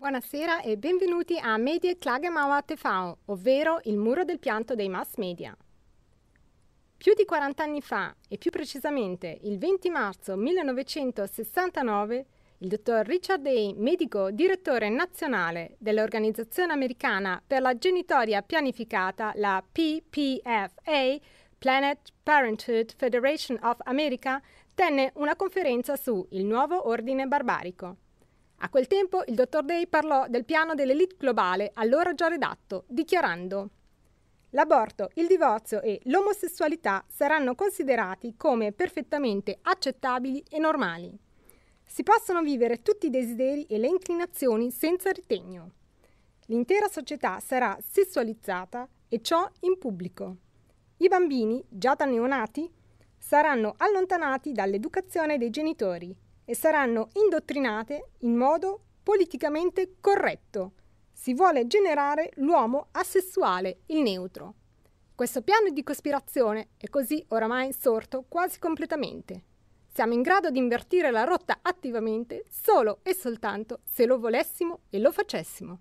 Buonasera e benvenuti a Medie Klagemauer TV, ovvero il muro del pianto dei mass media. Più di 40 anni fa, e più precisamente il 20 marzo 1969, il dottor Richard Day, medico direttore nazionale dell'organizzazione americana per la genitoria pianificata, la PPFA, Planet Parenthood Federation of America, tenne una conferenza su Il nuovo ordine barbarico. A quel tempo il dottor Day parlò del piano dell'elite globale, allora già redatto, dichiarando L'aborto, il divorzio e l'omosessualità saranno considerati come perfettamente accettabili e normali. Si possono vivere tutti i desideri e le inclinazioni senza ritegno. L'intera società sarà sessualizzata e ciò in pubblico. I bambini, già da neonati, saranno allontanati dall'educazione dei genitori e saranno indottrinate in modo politicamente corretto. Si vuole generare l'uomo asessuale, il neutro. Questo piano di cospirazione è così oramai sorto quasi completamente. Siamo in grado di invertire la rotta attivamente solo e soltanto se lo volessimo e lo facessimo.